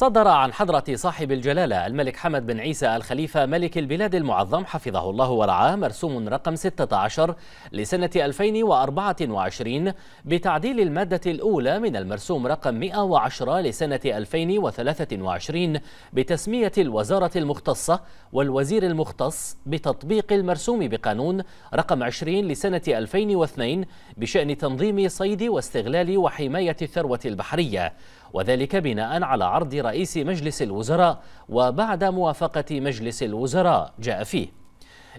صدر عن حضرة صاحب الجلالة الملك حمد بن عيسى الخليفة ملك البلاد المعظم حفظه الله ورعاه مرسوم رقم 16 لسنة 2024 بتعديل المادة الأولى من المرسوم رقم 110 لسنة 2023 بتسمية الوزارة المختصة والوزير المختص بتطبيق المرسوم بقانون رقم 20 لسنة 2002 بشأن تنظيم صيد واستغلال وحماية الثروة البحرية وذلك بناء على عرض رئيس مجلس الوزراء وبعد موافقة مجلس الوزراء جاء فيه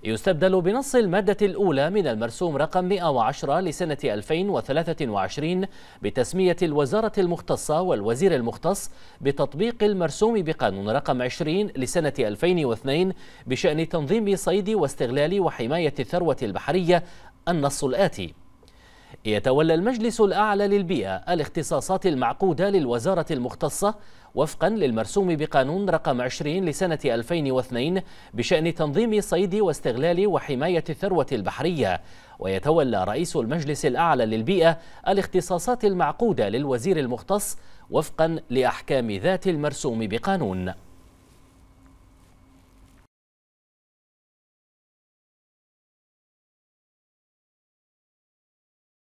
يستبدل بنص المادة الأولى من المرسوم رقم 110 لسنة 2023 بتسمية الوزارة المختصة والوزير المختص بتطبيق المرسوم بقانون رقم 20 لسنة 2002 بشأن تنظيم صيد واستغلال وحماية الثروة البحرية النص الآتي يتولى المجلس الأعلى للبيئة الاختصاصات المعقودة للوزارة المختصة وفقا للمرسوم بقانون رقم 20 لسنة 2002 بشأن تنظيم صيد واستغلال وحماية الثروة البحرية ويتولى رئيس المجلس الأعلى للبيئة الاختصاصات المعقودة للوزير المختص وفقا لأحكام ذات المرسوم بقانون